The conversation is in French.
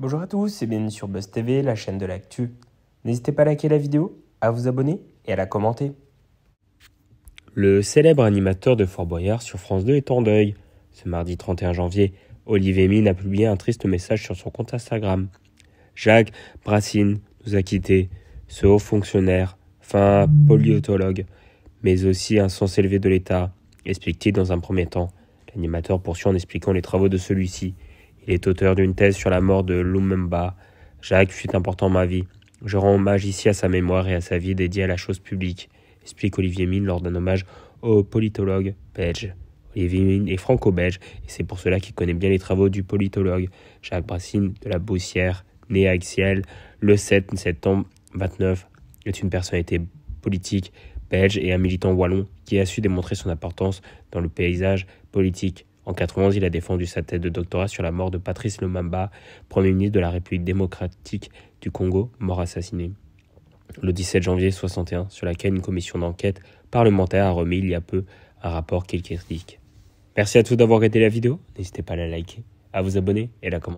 Bonjour à tous et bienvenue sur Buzz TV, la chaîne de l'actu. N'hésitez pas à liker la vidéo, à vous abonner et à la commenter. Le célèbre animateur de Fort Boyard sur France 2 est en deuil. Ce mardi 31 janvier, Olivier Mine a publié un triste message sur son compte Instagram. Jacques Brassine nous a quittés, ce haut fonctionnaire, fin polyautologue, mais aussi un sens élevé de l'État, explique-t-il dans un premier temps. L'animateur poursuit en expliquant les travaux de celui-ci est auteur d'une thèse sur la mort de Lumumba. Jacques fut important dans ma vie. Je rends hommage ici à sa mémoire et à sa vie dédiée à la chose publique, explique Olivier Mine lors d'un hommage au politologue belge. Olivier Mine est franco-belge et c'est pour cela qu'il connaît bien les travaux du politologue Jacques Brassine de la Boussière, né à Axiel le 7 septembre 29, est une personnalité politique belge et un militant wallon qui a su démontrer son importance dans le paysage politique en 1991, il a défendu sa thèse de doctorat sur la mort de Patrice Lumumba, Premier ministre de la République démocratique du Congo, mort assassiné. Le 17 janvier 61, sur laquelle une commission d'enquête parlementaire a remis il y a peu un rapport qu'il critique. Merci à tous d'avoir regardé la vidéo. N'hésitez pas à la liker, à vous abonner et à la commenter.